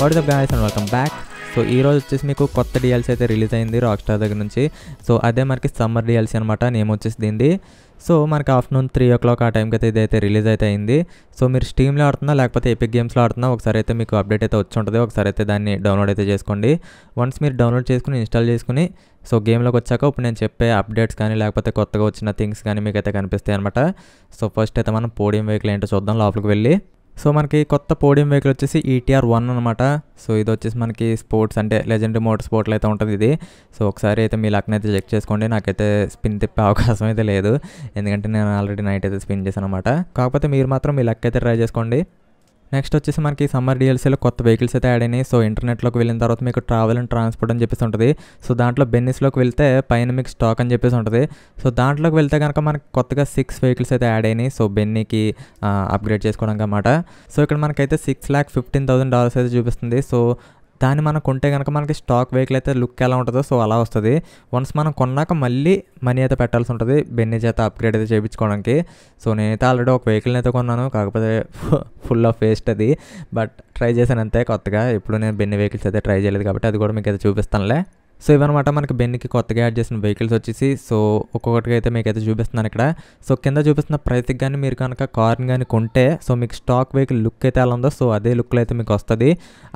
What up guys and welcome back so ఈ రోజు వచ్చేసి మీకు కొత్త డిఎల్సీ అయితే రిలీజ్ అయింది రాక్ స్టార్ దగ్గర నుంచి సో అదే మనకి సమ్మర్ డిఎల్సీ అనమాట నేమ్ వచ్చేసి దీన్ని సో మనకి ఆఫ్టర్నూన్ త్రీ ఓ క్లాక్ ఆ టైంకి అయితే ఇదైతే రిలీజ్ అయితే అయింది సో మీరు స్టీమ్లో ఆడుతున్నా లేకపోతే ఎపిక్ గేమ్స్లో ఆడుతున్నా ఒకసారి అయితే మీకు అప్డేట్ అయితే వచ్చి ఉంటుంది ఒకసారి అయితే దాన్ని డౌన్లోడ్ అయితే చేసుకోండి వన్స్ మీరు డౌన్లోడ్ చేసుకుని ఇన్స్టాల్ చేసుకుని సో గేమ్లోకి వచ్చాక ఇప్పుడు నేను చెప్పే అప్డేట్స్ కానీ లేకపోతే కొత్తగా వచ్చిన థింగ్స్ కానీ మీకు అయితే కనిపిస్తాయి అనమాట సో ఫస్ట్ అయితే మనం పోడియం వెహికల్ ఏంటో చూద్దాం లోపలికి వెళ్ళి సో మనకి కొత్త పోడియం వెహికల్ వచ్చేసి ఈటీఆర్ e వన్ అనమాట సో ఇది వచ్చేసి మనకి స్పోర్ట్స్ అంటే లెజెండరీ మోటార్ స్పోర్ట్లు అయితే ఉంటుంది ఇది సో ఒకసారి అయితే మీ లక్న అయితే చెక్ చేసుకోండి నాకైతే స్పిన్ తిప్పే అవకాశం అయితే లేదు ఎందుకంటే నేను ఆల్రెడీ నైట్ అయితే స్పిన్ చేశాను అనమాట కాకపోతే మీరు మాత్రం మీ లక్ అయితే ట్రై చేసుకోండి నెక్స్ట్ వచ్చేసి మనకి సమ్మర్ డిఎల్సీలో కొత్త వెహికల్స్ అయితే యాడ్ అయినాయి సో ఇంటర్నెట్లోకి వెళ్ళిన తర్వాత మీకు ట్రావెల్ అండ్ ట్రాన్స్పోర్ట్ అని చెప్పేసి ఉంటుంది సో దాంట్లో బెన్నిస్లోకి వెళ్తే పైన మీకు స్టాక్ అని చెప్పేసి ఉంటుంది సో దాంట్లోకి వెళ్తే కనుక మనకి కొత్తగా సిక్స్ వెహికల్స్ అయితే యాడ్ అయినాయి సో బెన్నీకి అప్గ్రేడ్ చేసుకోవడానికి అనమాట సో ఇక్కడ మనకైతే six lakh fifteen thousand dollars అయితే చూపిస్తుంది సో దాన్ని మనం కొంటే కనుక మనకి స్టాక్ వెహికల్ అయితే లుక్ ఎలా ఉంటుందో సో అలా వస్తుంది వన్స్ మనం కొన్నాక మళ్ళీ మనీ అయితే పెట్టాల్సి ఉంటుంది బెన్నీ చేత అప్గ్రేడ్ అయితే చేయించుకోవడానికి సో నేనైతే ఆల్రెడీ ఒక వెహికల్ని అయితే కొన్నాను కాకపోతే ఫుల్ ఆఫ్ వేస్ట్ అది బట్ ట్రై చేశాను అంతే కొత్తగా ఇప్పుడు నేను బెన్నీ వెహికల్స్ అయితే ట్రై చేయలేదు కాబట్టి అది కూడా మీకు అయితే చూపిస్తానులే సో ఇవన్నమాట మనకి బెన్కి కొత్తగా యాడ్ చేసిన వెహికల్స్ వచ్చేసి సో ఒక్కొక్కటిగా అయితే మీకు అయితే చూపిస్తున్నాను ఇక్కడ సో కింద చూపిస్తున్న ప్రైస్కి కానీ మీరు కనుక కార్ని కానీ కొంటే సో మీకు స్టాక్ వెహికల్ లుక్ అయితే ఎలా ఉందో సో అదే లుక్లో అయితే మీకు వస్తుంది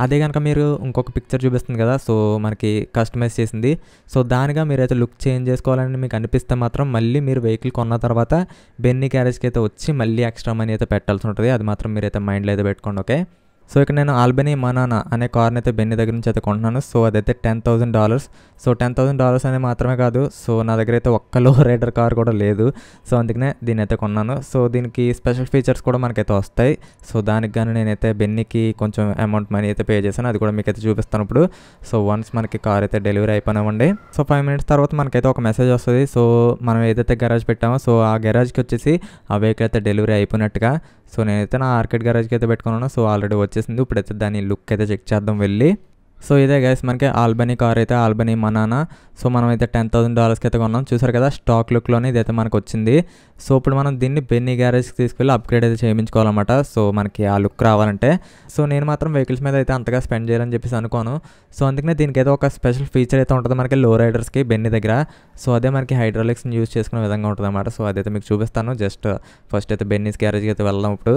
అదే కనుక మీరు ఇంకొక పిక్చర్ చూపిస్తుంది కదా సో మనకి కస్టమైజ్ చేసింది సో దానిగా మీరైతే లుక్ చేంజ్ చేసుకోవాలని మీకు అనిపిస్తే మాత్రం మళ్ళీ మీరు వెహికల్ కొన్న తర్వాత బెన్ని క్యారేజ్కి అయితే వచ్చి మళ్ళీ ఎక్స్ట్రా మనీ అయితే పెట్టాల్సి ఉంటుంది అది మాత్రం మీరైతే మైండ్లో అయితే పెట్టుకోండి ఓకే సో ఇక్కడ నేను ఆల్బనీ మనానా అనే కార్ని అయితే బెన్ని దగ్గర నుంచి అయితే కొంటున్నాను సో అదైతే ten thousand dollars so ten thousand dollars అనేది మాత్రమే కాదు సో నా దగ్గర అయితే ఒక్క లో రైడర్ కార్ కూడా లేదు సో అందుకనే దీని అయితే కొన్నాను సో దీనికి స్పెషల్ ఫీచర్స్ కూడా మనకైతే వస్తాయి సో దానికి కానీ నేనైతే బెన్నీకి కొంచెం అమౌంట్ మనీ అయితే పే చేశాను అది కూడా మీకైతే చూపిస్తాను ఇప్పుడు సో వన్స్ మనకి కార్ అయితే డెలివరీ అయిపోయినామండి సో ఫైవ్ మినిట్స్ తర్వాత మనకైతే ఒక మెసేజ్ వస్తుంది సో మనం ఏదైతే గరాజ్ పెట్టామో సో ఆ గరాజ్కి వచ్చేసి ఆ వెహికల్ అయితే డెలివరీ అయిపోయినట్టుగా సో నేనైతే నా ఆర్కేడ్ గ్యారేజ్కి అయితే పెట్టుకున్నాను సో ఆల్రెడీ వచ్చేసింది ఇప్పుడైతే దాని లుక్ అయితే చెక్ చేద్దాం వెళ్ళి సో ఇదే గైస్ మనకి ఆల్బనీ కార్ అయితే ఆల్బనీ మనానా సో మనం అయితే టెన్ థౌసండ్ డాలర్స్కి అయితే కొన్నాం చూసారు కదా స్టాక్ లుక్లోనే ఇదైతే మనకు వచ్చింది సో ఇప్పుడు మనం దీన్ని బెన్నీ గ్యారేజ్కి తీసుకెళ్ళి అప్గ్రేడ్ అయితే చేయించుకోవాలన్నమాట సో మనకి ఆ లుక్ రావాలంటే సో నేను మాత్రం వెహికల్స్ మీద అయితే అంతగా స్పెండ్ చేయాలని చెప్పేసి అనుకోను సో అందుకనే దీనికి అయితే ఒక స్పెషల్ ఫీచర్ అయితే ఉంటుంది మనకి లో రైడర్స్కి బెన్నీ దగ్గర సో అదే మనకి హైడ్రాలిక్స్ని యూజ్ చేసుకునే విధంగా ఉంటుంది సో అదైతే మీకు చూపిస్తాను జస్ట్ ఫస్ట్ అయితే బెన్నీస్ గ్యారేజ్కి అయితే వెళ్దాం ఇప్పుడు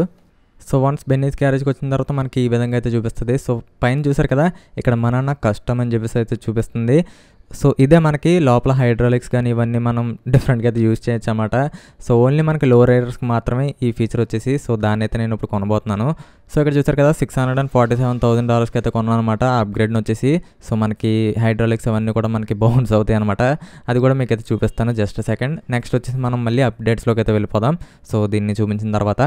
సో వన్స్ బెన్నీస్ గ్యారేజ్కి వచ్చిన తర్వాత మనకి ఈ విధంగా అయితే చూపిస్తుంది సో పైన చూసారు కదా ఇక్కడ మనన్న కష్టం అని చెప్పేసి అయితే చూపిస్తుంది సో ఇదే మనకి లోపల హైడ్రాలిక్స్ కానీ ఇవన్నీ మనం డిఫరెంట్గా అయితే యూజ్ చేయొచ్చు అనమాట సో ఓన్లీ మనకి లో రైడర్స్కి మాత్రమే ఈ ఫీచర్ వచ్చేసి సో దాన్ని అయితే నేను ఇప్పుడు కొనబోతున్నాను సో ఇక్కడ చూసారు కదా six hundred and forty seven thousand డాలర్స్కి అయితే కొన్నాను అనమాట అప్గ్రేడ్ని వచ్చేసి సో మనకి హైడ్రాలిక్స్ అవన్నీ కూడా మనకి బౌన్స్ అవుతాయి అనమాట అది కూడా మీకు అయితే చూపిస్తాను జస్ట్ సెకండ్ నెక్స్ట్ వచ్చేసి మనం మళ్ళీ అప్డేట్స్లోకి అయితే వెళ్ళిపోదాం సో దీన్ని చూపించిన తర్వాత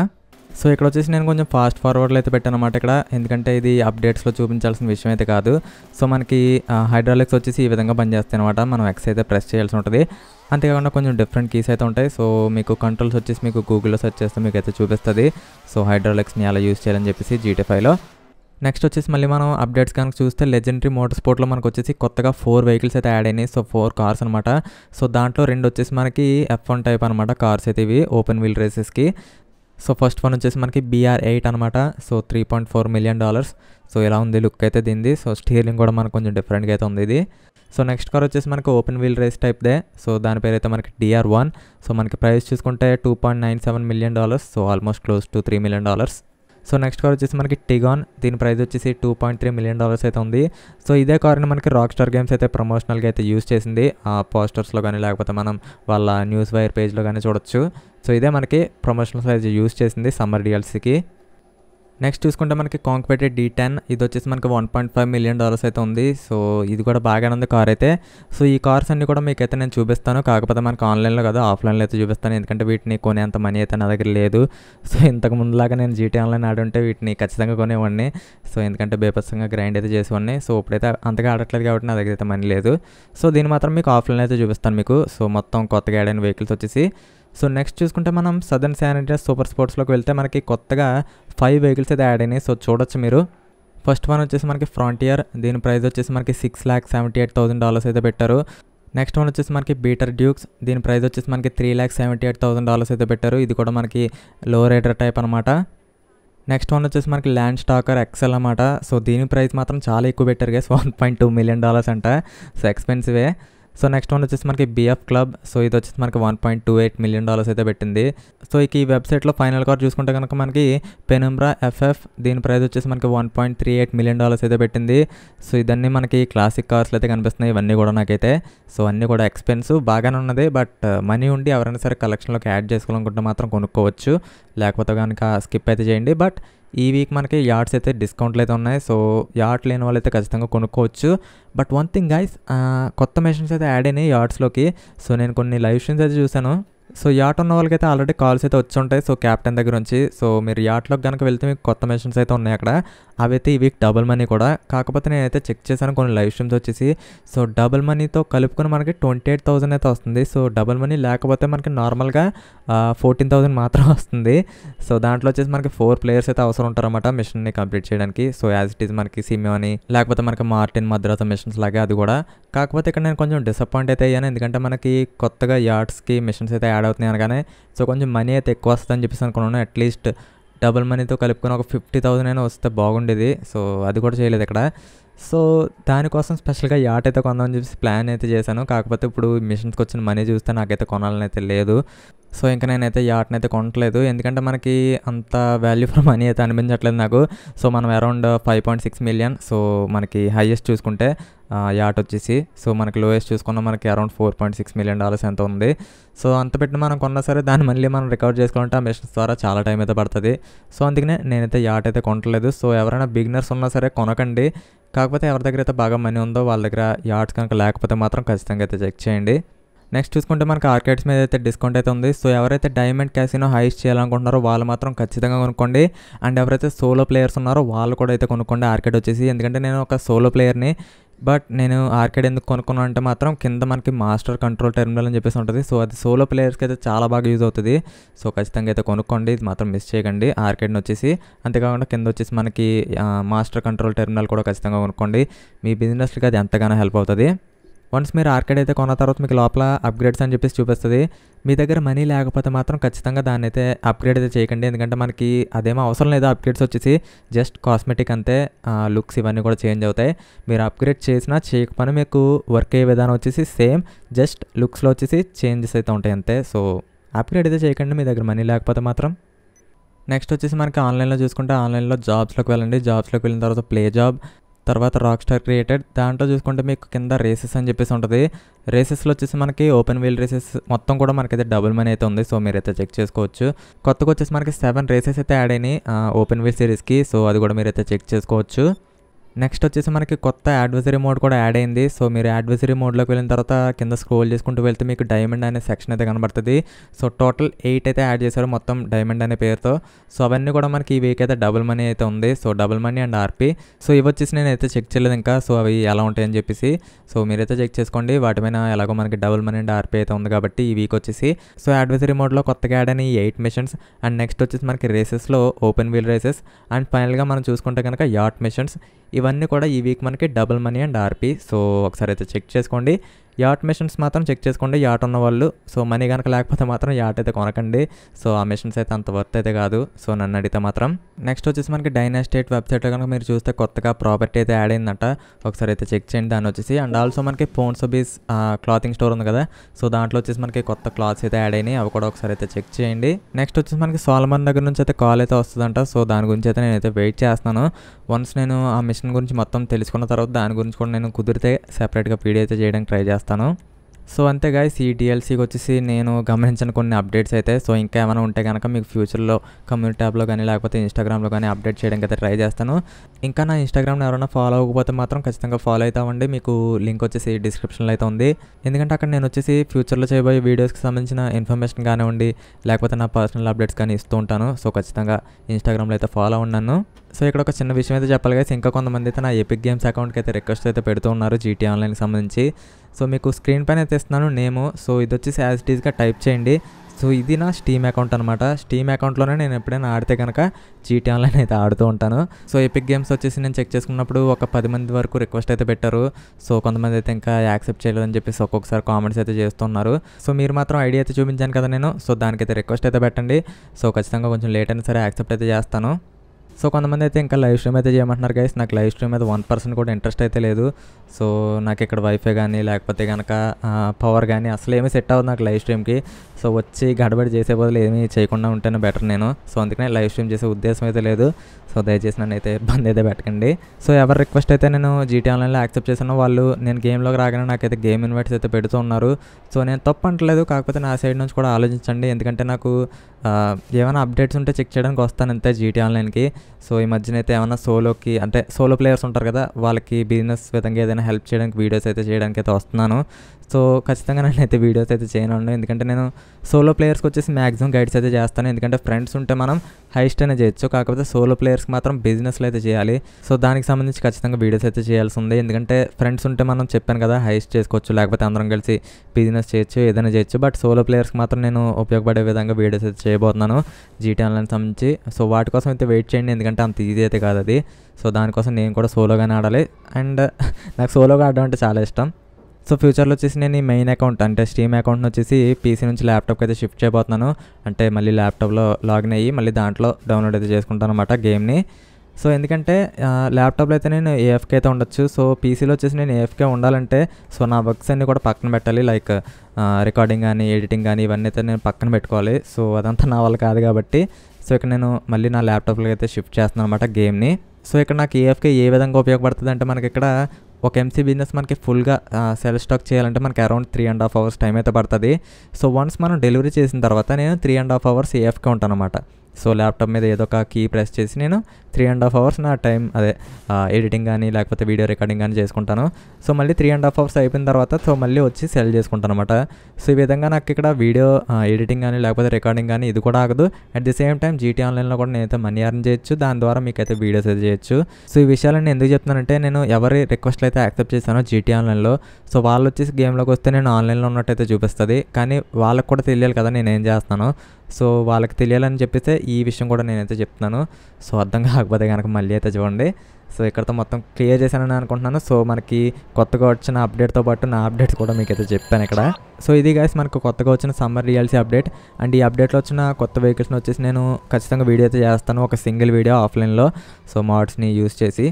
సో ఇక్కడ వచ్చేసి నేను కొంచెం ఫాస్ట్ ఫార్వర్డ్లో అయితే పెట్టాను అనమాట ఇక్కడ ఎందుకంటే ఇది అప్డేట్స్లో చూపించాల్సిన విషయం అయితే కాదు సో మనకి హైడ్రాలిక్స్ వచ్చేసి ఈ విధంగా పనిచేస్తాయి అనమాట మనం ఎక్స్ అయితే ప్రెస్ చేయాల్సి ఉంటుంది అంతేకాకుండా కొంచెం డిఫరెంట్ కీస్ అయితే ఉంటాయి సో మీకు కంట్రోల్స్ వచ్చేసి మీకు గూగుల్లో సెర్చ్ చేస్తే మీకు అయితే చూపిస్తుంది సో హైడ్రాలిక్స్ని ఎలా యూజ్ చేయాలని చెప్పేసి ఫైవ్లో నెక్స్ట్ వచ్చేసి మళ్ళీ మనం అప్డేట్స్ కనుక చూస్తే లెజెండరీ మోటార్ స్పోర్ట్లో మనకు వచ్చేసి కొత్తగా ఫోర్ వెహికల్స్ అయితే యాడ్ అయినాయి సో ఫోర్ కార్స్ అనమాట సో దాంట్లో రెండు వచ్చేసి మనకి ఎఫ్ వన్ టైప్ అనమాట కార్స్ అయితే ఇవి ఓపెన్ వీల్ రేసెస్కి సో ఫస్ట్ వన్ వచ్చేసి మనకి బీఆర్ ఎయిట్ అనమాట so three point four million dollars so ఇలా ఉంది లుక్ అయితే దీనిది సో స్టీరింగ్ కూడా మనకు కొంచెం డిఫరెంట్గా అయితే ఉంది ఇది సో నెక్స్ట్ కార్ వచ్చేసి మనకి ఓపెన్ వీల్ రేస్ టైప్దే సో దాని పేరు అయితే మనకి డిఆర్ వన్ సో మనకి ప్రైస్ చూసుకుంటే two point nine seven million dollars so almost close to three million dollars so next car వచ్చేసి మనకి టిగాన్ దీని ప్రైస్ వచ్చేసి two point three million dollars అయితే ఉంది సో ఇదే కార్ని మనకి రాక్ స్టార్ గేమ్స్ అయితే ప్రమోషనల్గా అయితే యూస్ చేసింది ఆ పోస్టర్స్లో కానీ లేకపోతే మనం వాళ్ళ న్యూస్ వైర్ పేజ్లో కానీ చూడొచ్చు సో ఇదే మనకి ప్రమోషనల్ సైజ్ యూస్ చేసింది సమ్మర్ డిఎల్సీకి నెక్స్ట్ చూసుకుంటే మనకి కాంక్పేటెడ్ డీ టెన్ ఇది వచ్చేసి మనకి one point five million dollars అయితే ఉంది సో ఇది కూడా బాగానే ఉంది కార్ అయితే సో ఈ కార్స్ అన్ని కూడా మీకైతే నేను చూపిస్తాను కాకపోతే మనకి ఆన్లైన్లో కాదు ఆఫ్లైన్లో అయితే చూపిస్తాను ఎందుకంటే వీటిని కొనే అంత మనీ అయితే నా దగ్గర లేదు సో ఇంతకు ముందులాగా నేను జీటీ ఆన్లైన్ ఆడుంటే వీటిని ఖచ్చితంగా కొనేవాడిని సో ఎందుకంటే బేపస్సంగా గ్రైండ్ అయితే చేసేవాడిని సో ఇప్పుడైతే అంతగా ఆడట్లేదు కాబట్టి నా దగ్గర అయితే మనీ లేదు సో దీన్ని మాత్రం మీకు ఆఫ్లైన్ అయితే చూపిస్తాను మీకు సో మొత్తం కొత్తగా ఆడైన వెహికల్స్ వచ్చేసి సో నెక్స్ట్ చూసుకుంటే మనం సదర్న్ శానిటైజ్ సూపర్ స్పోర్ట్స్లోకి వెళ్తే మనకి కొత్తగా ఫైవ్ వెహికల్స్ అయితే యాడ్ అయినాయి సో చూడొచ్చు మీరు ఫస్ట్ వన్ వచ్చేసి మనకి ఫ్రాంటియర్ దీని ప్రైస్ వచ్చేసి మనకి six lakh seventy eight thousand dollars అయితే పెట్టారు నెక్స్ట్ వన్ వచ్చేసి మనకి బీటర్ డ్యూక్స్ దీని ప్రైస్ వచ్చేసి మనకి three lakh seventy eight thousand dollars అయితే పెట్టారు ఇది కూడా మనకి లో రైడర్ టైప్ అనమాట నెక్స్ట్ వన్ వచ్చేసి మనకి ల్యాండ్ స్టాకర్ ఎక్సెల్ అనమాట సో దీని ప్రైస్ మాత్రం చాలా ఎక్కువ పెట్టారు guys one point two million dollars అంట సో ఎక్స్పెన్సివే సో నెక్స్ట్ వన్ వచ్చేసి మనకి బిఎఫ్ క్లబ్ సో ఇది వచ్చేసి మనకి one point two eight million dollars అయితే పెట్టింది సో ఇక ఈ వెబ్సైట్లో ఫైనల్ కార్ చూసుకుంటే కనుక మనకి పెనుమ్రా ఎఫ్ఎఫ్ దీని ప్రైస్ వచ్చేసి మనకి one point three eight million dollars అయితే పెట్టింది సో ఇదన్నీ మనకి క్లాసిక్ కార్స్లు అయితే కనిపిస్తున్నాయి ఇవన్నీ కూడా నాకైతే సో అన్నీ కూడా ఎక్స్పెన్స్ బాగానే ఉన్నది బట్ మనీ uh, ఉండి ఎవరైనా సరే కలెక్షన్లోకి యాడ్ చేసుకోవాలనుకుంటే మాత్రం కొనుక్కోవచ్చు లేకపోతే కనుక స్కిప్ అయితే చేయండి బట్ ఈ వీక్ మనకి యాడ్స్ అయితే డిస్కౌంట్లు అయితే ఉన్నాయి సో యాడ్ లేని వాళ్ళు అయితే ఖచ్చితంగా కొనుక్కోవచ్చు బట్ వన్ థింగ్ గైస్ కొత్త మెషిన్స్ అయితే యాడ్ అయినాయి యాడ్స్లోకి సో నేను కొన్ని లైవ్ స్ట్రీమ్స్ అయితే చూశాను సో యాట్ ఉన్న అయితే ఆల్రెడీ కాల్స్ అయితే వచ్చి ఉంటాయి సో క్యాప్టెన్ దగ్గర నుంచి సో మీరు యాట్లోకి కనుక వెళ్తే మీకు కొత్త మెషిన్స్ అయితే ఉన్నాయి అక్కడ అవైతే ఈ వీక్ డబుల్ మనీ కూడా కాకపోతే నేనైతే చెక్ చేశాను కొన్ని లైవ్ స్ట్రీమ్స్ వచ్చేసి సో డబుల్ మనీతో కలుపుకొని మనకి ట్వంటీ ఎయిట్ థౌసండ్ అయితే వస్తుంది సో డబుల్ మనీ లేకపోతే మనకి నార్మల్గా ఫోర్టీన్ థౌసండ్ మాత్రం వస్తుంది సో దాంట్లో వచ్చేసి మనకి ఫోర్ ప్లేయర్స్ అయితే అవసరం ఉంటారన్నమాట మిషన్ని కంప్లీట్ చేయడానికి సో యాజ్ ఇట్ ఈస్ మనకి సిమియోని లేకపోతే మనకి మార్టిన్ మద్రాస మిషన్స్ లాగా అది కూడా కాకపోతే ఇక్కడ నేను కొంచెం డిసప్పాయింట్ అయితే అయ్యాను ఎందుకంటే మనకి కొత్తగా యార్డ్స్కి మిషన్స్ అయితే యాడ్ అవుతున్నాయి అనగానే సో కొంచెం మనీ అయితే ఎక్కువ వస్తుందని చెప్పేసి అనుకున్నాను అట్లీస్ట్ డబుల్ మనీతో కలుపుకొని ఒక ఫిఫ్టీ థౌసండ్ అయినా వస్తే బాగుండేది సో అది కూడా చేయలేదు ఇక్కడ సో దానికోసం స్పెషల్గా యాట్ అయితే కొందామని చెప్పేసి ప్లాన్ అయితే చేశాను కాకపోతే ఇప్పుడు మిషన్స్కి వచ్చిన మనీ చూస్తే నాకైతే కొనాలని అయితే లేదు సో ఇంకా నేనైతే యాట్ని అయితే కొనట్లేదు ఎందుకంటే మనకి అంత వాల్యూ ఫర్ మనీ అయితే అనిపించట్లేదు నాకు సో మనం around five point six million so మనకి హైయెస్ట్ చూసుకుంటే యాట్ వచ్చేసి సో మనకి లోయెస్ట్ చూసుకున్న మనకి around four point six million dollars ఎంత ఉంది సో అంత పెట్టిన మనం కొన్నా సరే దాన్ని మళ్ళీ మనం రికవర్ చేసుకోవాలంటే ఆ మిషన్స్ ద్వారా చాలా టైం అయితే పడుతుంది సో అందుకనే నేనైతే యాట్ అయితే కొనట్లేదు సో ఎవరైనా బిగినర్స్ ఉన్నా సరే కొనకండి కాకపోతే ఎవరి దగ్గర అయితే బాగా మనీ ఉందో వాళ్ళ దగ్గర యాడ్స్ కనుక లేకపోతే మాత్రం ఖచ్చితంగా అయితే చెక్ చేయండి నెక్స్ట్ చూసుకుంటే మనకు ఆర్కేడ్స్ మీద అయితే డిస్కౌంట్ అయితే ఉంది సో ఎవరైతే డైమండ్ క్యాసినో హైస్ చేయాలనుకుంటున్నారో వాళ్ళు మాత్రం ఖచ్చితంగా కొనుక్కోండి అండ్ ఎవరైతే సోలో ప్లేయర్స్ ఉన్నారో వాళ్ళు కూడా అయితే కొనుక్కోండి ఆర్కేడ్ వచ్చేసి ఎందుకంటే నేను ఒక సోలో ప్లేయర్ని బట్ నేను ఆర్కేడ్ ఎందుకు కొనుక్కున్నాను అంటే మాత్రం కింద మనకి మాస్టర్ కంట్రోల్ టెర్మినల్ అని చెప్పేసి ఉంటుంది సో అది సోలో ప్లేయర్స్కి అయితే చాలా బాగా యూజ్ అవుతుంది సో ఖచ్చితంగా అయితే కొనుక్కోండి ఇది మాత్రం మిస్ చేయకండి ఆర్కేడ్ని వచ్చేసి అంతేకాకుండా కింద వచ్చేసి మనకి మాస్టర్ కంట్రోల్ టెర్మినల్ కూడా ఖచ్చితంగా కొనుక్కోండి మీ బిజినెస్కి అది ఎంతగానో హెల్ప్ అవుతుంది వన్స్ మీరు ఆర్కేడ్ అయితే కొన్న తర్వాత మీకు లోపల అప్గ్రేడ్స్ అని చెప్పేసి చూపిస్తుంది మీ దగ్గర మనీ లేకపోతే మాత్రం ఖచ్చితంగా దాన్ని అయితే అప్గ్రేడ్ అయితే చేయకండి ఎందుకంటే మనకి అదేమో అవసరం లేదు అప్గ్రేడ్స్ వచ్చేసి జస్ట్ కాస్మెటిక్ అంతే లుక్స్ ఇవన్నీ కూడా చేంజ్ అవుతాయి మీరు అప్గ్రేడ్ చేసినా చేయకపోయినా మీకు వర్క్ అయ్యే విధానం వచ్చేసి సేమ్ జస్ట్ లుక్స్లో వచ్చేసి చేంజెస్ అయితే ఉంటాయి అంతే సో అప్గ్రేడ్ అయితే చేయకండి మీ దగ్గర మనీ లేకపోతే మాత్రం నెక్స్ట్ వచ్చేసి మనకి ఆన్లైన్లో చూసుకుంటే ఆన్లైన్లో జాబ్స్లోకి వెళ్ళండి జాబ్స్లోకి వెళ్ళిన తర్వాత ప్లే జాబ్ తర్వాత రాక్ స్టార్ క్రియేటెడ్ దాంట్లో చూసుకుంటే మీకు కింద రేసెస్ అని చెప్పేసి ఉంటుంది రేసెస్లో వచ్చేసి మనకి ఓపెన్ వీల్ రేసెస్ మొత్తం కూడా మనకైతే డబుల్ మనీ అయితే ఉంది సో మీరైతే చెక్ చేసుకోవచ్చు కొత్తగా వచ్చేసి మనకి సెవెన్ రేసెస్ అయితే యాడ్ అయినాయి ఓపెన్ వీల్ సిరీస్కి సో అది కూడా మీరైతే చెక్ చేసుకోవచ్చు నెక్స్ట్ వచ్చేసి మనకి కొత్త అడ్వైజరీ మోడ్ కూడా యాడ్ అయింది సో మీరు అడ్వైజరీ మోడ్లోకి వెళ్ళిన తర్వాత కింద స్క్రోల్ చేసుకుంటూ వెళ్తే మీకు డైమండ్ అనే సెక్షన్ అయితే కనబడుతుంది సో టోటల్ ఎయిట్ అయితే యాడ్ చేశారు మొత్తం డైమండ్ అనే పేరుతో సో అవన్నీ కూడా మనకి ఈ వీక్ అయితే డబుల్ మనీ అయితే ఉంది so double money and RP so ఇవి వచ్చేసి అయితే చెక్ చేయలేదు ఇంకా సో అవి ఎలా ఉంటాయని చెప్పేసి సో మీరైతే చెక్ చేసుకోండి వాటి మీద ఎలాగో మనకి డబుల్ మనీ అండ్ ఆర్పీ అయితే ఉంది కాబట్టి ఈ వీక్ వచ్చేసి సో అడ్వైజరీ మోడ్లో కొత్తగా యాడ్ అయిన ఈ ఎయిట్ మిషన్స్ అండ్ నెక్స్ట్ వచ్చేసి మనకి రేసెస్లో ఓపెన్ వీల్ రేసెస్ అండ్ ఫైనల్గా మనం చూసుకుంటే కనుక యాట్ మిషన్స్ ఇవన్నీ కూడా ఈ వీక్ మనకి double money and RP so ఒకసారి అయితే చెక్ చేసుకోండి యాట్ మిషన్స్ మాత్రం చెక్ చేసుకోండి యాట్ ఉన్న వాళ్ళు సో మనీ కనుక లేకపోతే మాత్రం యాట్ అయితే కొనకండి సో ఆ మిషన్స్ అయితే అంత వర్త్ అయితే కాదు సో నన్ను అడిగితే మాత్రం నెక్స్ట్ వచ్చేసి మనకి డైనాస్టేట్ వెబ్సైట్లో కనుక మీరు చూస్తే కొత్తగా ప్రాపర్టీ అయితే యాడ్ అయిందంట ఒకసారి అయితే చెక్ చేయండి దాని వచ్చేసి అండ్ ఆల్సో మనకి ఫోన్ సబీస్ క్లాతింగ్ స్టోర్ ఉంది కదా సో దాంట్లో వచ్చేసి మనకి కొత్త క్లాత్స్ అయితే యాడ్ అయినాయి అవి కూడా ఒకసారి అయితే చెక్ చేయండి నెక్స్ట్ వచ్చేసి మనకి సాల్మన్ దగ్గర నుంచి అయితే కాల్ అయితే వస్తుందంట సో దాని గురించి అయితే నేనైతే వెయిట్ చేస్తాను వన్స్ నేను ఆ మిషన్ గురించి మొత్తం తెలుసుకున్న తర్వాత దాని గురించి కూడా నేను కుదిరితే సెపరేట్గా వీడియో అయితే చేయడానికి ట్రై చేస్తాను చేస్తాను సో అంతే గాయస్ ఈ డిఎల్సీకి వచ్చేసి నేను గమనించిన కొన్ని అప్డేట్స్ అయితే సో ఇంకా ఏమైనా ఉంటే కనుక మీకు ఫ్యూచర్లో కమ్యూనిటీ యాప్లో కానీ లేకపోతే ఇన్స్టాగ్రామ్లో కానీ అప్డేట్ చేయడానికి అయితే ట్రై చేస్తాను ఇంకా నా ఇన్స్టాగ్రామ్ని ఎవరైనా ఫాలో అవ్వకపోతే మాత్రం ఖచ్చితంగా ఫాలో అవుతామండి మీకు లింక్ వచ్చేసి డిస్క్రిప్షన్లో అయితే ఉంది ఎందుకంటే అక్కడ నేను వచ్చేసి ఫ్యూచర్లో చేయబోయే వీడియోస్కి సంబంధించిన ఇన్ఫర్మేషన్ కానివ్వండి లేకపోతే నా పర్సనల్ అప్డేట్స్ కానీ ఇస్తూ ఉంటాను సో ఖచ్చితంగా ఇన్స్టాగ్రామ్లో అయితే ఫాలో ఉన్నాను సో ఇక్కడ ఒక చిన్న విషయం అయితే చెప్పాలి గైస్ ఇంకా కొంతమంది అయితే నా ఎపిక్ గేమ్స్ అకౌంట్కి అయితే రిక్వెస్ట్ అయితే పెడుతూ ఉన్నారు జీటీ ఆన్లైన్కి సంబంధించి సో మీకు స్క్రీన్ పైన తెస్తున్నాను నేము సో ఇది వచ్చేసి యాజ్ ఇట్ ఈజ్గా టైప్ చేయండి సో ఇది నా స్టీమ్ అకౌంట్ అనమాట స్టీమ్ అకౌంట్లోనే నేను ఎప్పుడైనా ఆడితే కనుక జీటీ ఆన్లైన్ అయితే ఆడుతూ ఉంటాను సో ఎపిక్ గేమ్స్ వచ్చేసి నేను చెక్ చేసుకున్నప్పుడు ఒక పది మంది వరకు రిక్వెస్ట్ అయితే పెట్టారు సో కొంతమంది అయితే ఇంకా యాక్సెప్ట్ చేయలేదు అని చెప్పేసి ఒక్కొక్కసారి కామెంట్స్ అయితే చేస్తున్నారు సో మీరు మాత్రం ఐడియా అయితే చూపించాను కదా నేను సో దానికైతే రిక్వెస్ట్ అయితే పెట్టండి సో ఖచ్చితంగా కొంచెం లేట్ అయినా సరే యాక్సెప్ట్ అయితే చేస్తాను సో కొంతమంది అయితే ఇంకా లైవ్ స్ట్రీమ్ అయితే చేయమంటున్నారు గైస్ నాకు లైవ్ స్ట్రీమ్ మీద వన్ పర్సెంట్ కూడా ఇంట్రెస్ట్ అయితే లేదు సో నాకు ఇక్కడ వైఫై కానీ లేకపోతే కనుక పవర్ కానీ అసలు ఏమీ సెట్ అవ్వదు నాకు లైవ్ స్ట్రీమ్కి సో వచ్చి గడబడి చేసే బదులు ఏమీ చేయకుండా ఉంటేనే బెటర్ నేను సో అందుకనే లైవ్ స్ట్రీమ్ చేసే ఉద్దేశం అయితే లేదు సో దయచేసి నన్ను అయితే ఇబ్బంది అయితే పెట్టకండి సో ఎవరి రిక్వెస్ట్ అయితే నేను జీటీ ఆన్లైన్లో యాక్సెప్ట్ చేశాను వాళ్ళు నేను గేమ్లోకి రాగానే నాకైతే గేమ్ ఇన్వైట్స్ అయితే పెడుతూ ఉన్నారు సో నేను తప్పు అంటలేదు కాకపోతే నా సైడ్ నుంచి కూడా ఆలోచించండి ఎందుకంటే నాకు ఏమైనా అప్డేట్స్ ఉంటే చెక్ చేయడానికి వస్తాను అంతే జీటీ ఆన్లైన్కి సో ఈ మధ్యన అయితే ఏమైనా సోలోకి అంటే సోలో ప్లేయర్స్ ఉంటారు కదా వాళ్ళకి బిజినెస్ విధంగా ఏదైనా హెల్ప్ చేయడానికి వీడియోస్ అయితే చేయడానికి అయితే వస్తున్నాను సో ఖచ్చితంగా నేను అయితే వీడియోస్ అయితే చేయను ఎందుకంటే నేను సోలో ప్లేయర్స్కి వచ్చేసి మ్యాక్సిమం గైడ్స్ అయితే చేస్తాను ఎందుకంటే ఫ్రెండ్స్ ఉంటే మనం హైస్ట్ అనే చేయొచ్చు కాకపోతే సోలో ప్లేయర్స్కి మాత్రం బిజినెస్లో అయితే చేయాలి సో దానికి సంబంధించి ఖచ్చితంగా వీడియోస్ అయితే చేయాల్సి ఉంది ఎందుకంటే ఫ్రెండ్స్ ఉంటే మనం చెప్పాను కదా హైస్ట్ చేసుకోవచ్చు లేకపోతే అందరం కలిసి బిజినెస్ చేయొచ్చు ఏదైనా చేయొచ్చు బట్ సోలో ప్లేయర్స్కి మాత్రం నేను ఉపయోగపడే విధంగా వీడియోస్ అయితే చేయబోతున్నాను జీటీ ఆన్లైన్ సంబంధించి సో వాటి కోసం అయితే వెయిట్ చేయండి ఎందుకంటే అంత ఈజీ అయితే కాదు అది సో దానికోసం నేను కూడా సోలోగానే ఆడాలి అండ్ నాకు సోలోగా ఆడడం అంటే చాలా ఇష్టం సో ఫ్యూచర్లో వచ్చేసి నేను ఈ మెయిన్ అకౌంట్ అంటే స్టీమ్ అకౌంట్ని వచ్చేసి పీసీ నుంచి ల్యాప్టాప్కి అయితే షిఫ్ట్ చేయబోతున్నాను అంటే మళ్ళీ ల్యాప్టాప్లో లాగిన్ అయ్యి మళ్ళీ దాంట్లో డౌన్లోడ్ అయితే చేసుకుంటాను అనమాట గేమ్ని సో ఎందుకంటే ల్యాప్టాప్లో అయితే నేను ఏఎఫ్కే అయితే ఉండొచ్చు సో పీసీలో వచ్చేసి నేను ఏఎఫ్కే ఉండాలంటే సో నా వర్క్స్ అన్నీ కూడా పక్కన పెట్టాలి లైక్ రికార్డింగ్ కానీ ఎడిటింగ్ కానీ ఇవన్నీ అయితే నేను పక్కన పెట్టుకోవాలి సో అదంతా నా వల్ల కాదు కాబట్టి సో ఇక్కడ నేను మళ్ళీ నా ల్యాప్టాప్లోకి అయితే షిఫ్ట్ చేస్తున్నాను అనమాట గేమ్ని సో ఇక్కడ నాకు ఏఎఫ్కే ఏ విధంగా ఉపయోగపడుతుంది అంటే మనకి ఇక్కడ ఒక ఎంసీ బిజినెస్ మనకి ఫుల్గా సెల్ స్టాక్ చేయాలంటే మనకి around three and half hours time అయితే పడుతుంది సో వన్స్ మనం డెలివరీ చేసిన తర్వాత నేను త్రీ అండ్ హాఫ్ అవర్స్ ఏఎఫ్గా ఉంటాను అనమాట సో ల్యాప్టాప్ మీద ఏదో ఒక కీ ప్రెస్ చేసి నేను త్రీ అండ్ హాఫ్ అవర్స్ నా టైం అదే ఎడిటింగ్ కానీ లేకపోతే వీడియో రికార్డింగ్ కానీ చేసుకుంటాను సో మళ్ళీ త్రీ అండ్ హాఫ్ అవర్స్ అయిపోయిన తర్వాత సో మళ్ళీ వచ్చి సెల్ చేసుకుంటాను అనమాట సో ఈ విధంగా నాకు ఇక్కడ వీడియో ఎడిటింగ్ కానీ లేకపోతే రికార్డింగ్ కానీ ఇది కూడా ఆగదు at the same time GT ఆన్లైన్లో కూడా నేనైతే మనీ అర్న్ చేయొచ్చు దాని ద్వారా మీకైతే వీడియోస్ అయితే చేయొచ్చు సో ఈ విషయాలను ఎందుకు చెప్తున్నానంటే నేను ఎవరి రిక్వెస్ట్లు అయితే యాక్సెప్ట్ చేశానో జీటీ ఆన్లైన్లో సో వాళ్ళు వచ్చేసి గేమ్లోకి వస్తే నేను ఆన్లైన్లో ఉన్నట్టయితే చూపిస్తుంది కానీ వాళ్ళకు కూడా తెలియాలి కదా నేను ఏం చేస్తాను సో వాళ్ళకి తెలియాలని చెప్పేస్తే ఈ విషయం కూడా నేనైతే చెప్తున్నాను సో అర్థం కాదు కాకపోతే కనుక మళ్ళీ అయితే చూడండి సో ఇక్కడతో మొత్తం క్లియర్ చేశాను అని అనుకుంటున్నాను సో మనకి కొత్తగా వచ్చిన అప్డేట్తో పాటు నా అప్డేట్స్ కూడా మీకు అయితే చెప్పాను ఇక్కడ సో ఇది గాయస్ మనకు కొత్తగా వచ్చిన సమ్మర్ రియాలిటీ అప్డేట్ అండ్ ఈ అప్డేట్లో వచ్చిన కొత్త వెహికల్స్ని వచ్చేసి నేను ఖచ్చితంగా వీడియో అయితే చేస్తాను ఒక సింగిల్ వీడియో ఆఫ్లైన్లో సో మాడ్స్ని యూస్ చేసి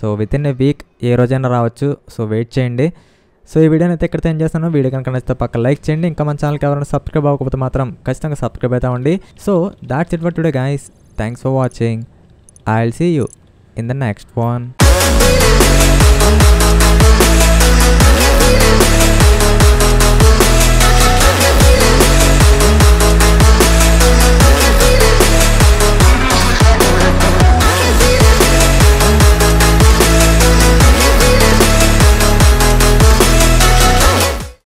so within a week a రోజైనా రావచ్చు సో వెయిట్ చేయండి సో ఈ వీడియోని అయితే ఇక్కడ ఏం చేస్తాను వీడియో కనుక నచ్చితే పక్క లైక్ చేయండి ఇంకా మన ఛానల్కి ఎవరైనా సబ్స్క్రైబ్ అవ్వకపోతే మాత్రం ఖచ్చితంగా సబ్స్క్రైబ్ అవుతా ఉండి so that's it but today guys thanks for watching I'll see you in the next one.